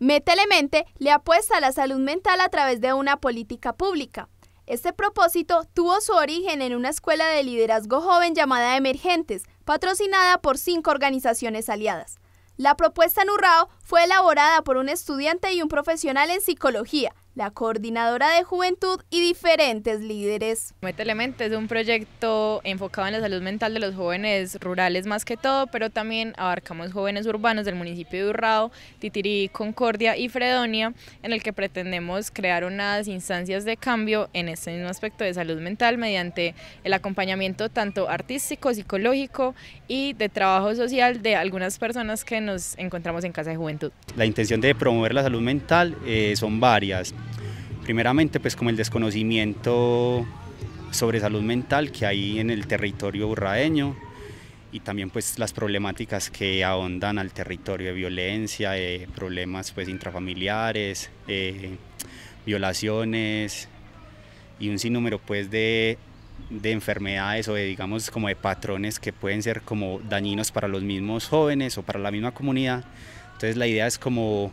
Metelemente le apuesta a la salud mental a través de una política pública. Este propósito tuvo su origen en una escuela de liderazgo joven llamada Emergentes, patrocinada por cinco organizaciones aliadas. La propuesta en fue elaborada por un estudiante y un profesional en psicología, la coordinadora de juventud y diferentes líderes. Metelement es un proyecto enfocado en la salud mental de los jóvenes rurales más que todo, pero también abarcamos jóvenes urbanos del municipio de Urrao, Titirí, Concordia y Fredonia, en el que pretendemos crear unas instancias de cambio en este mismo aspecto de salud mental mediante el acompañamiento tanto artístico, psicológico y de trabajo social de algunas personas que nos encontramos en Casa de Juventud. La intención de promover la salud mental eh, son varias primeramente pues como el desconocimiento sobre salud mental que hay en el territorio urraeño y también pues las problemáticas que ahondan al territorio de violencia, de eh, problemas pues intrafamiliares, eh, violaciones y un sinnúmero pues de, de enfermedades o de digamos como de patrones que pueden ser como dañinos para los mismos jóvenes o para la misma comunidad. Entonces la idea es como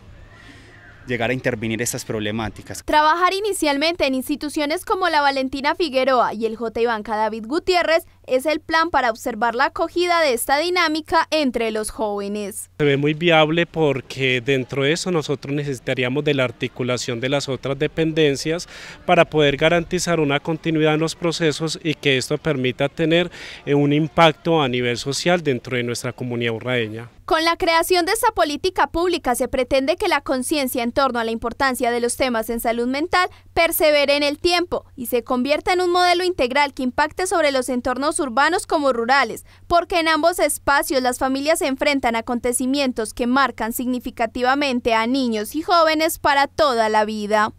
llegar a intervenir estas problemáticas. Trabajar inicialmente en instituciones como la Valentina Figueroa y el J. Banca David Gutiérrez es el plan para observar la acogida de esta dinámica entre los jóvenes. Se ve muy viable porque dentro de eso nosotros necesitaríamos de la articulación de las otras dependencias para poder garantizar una continuidad en los procesos y que esto permita tener eh, un impacto a nivel social dentro de nuestra comunidad urraeña. Con la creación de esta política pública se pretende que la conciencia en torno a la importancia de los temas en salud mental persevere en el tiempo y se convierta en un modelo integral que impacte sobre los entornos urbanos como rurales, porque en ambos espacios las familias se enfrentan a acontecimientos que marcan significativamente a niños y jóvenes para toda la vida.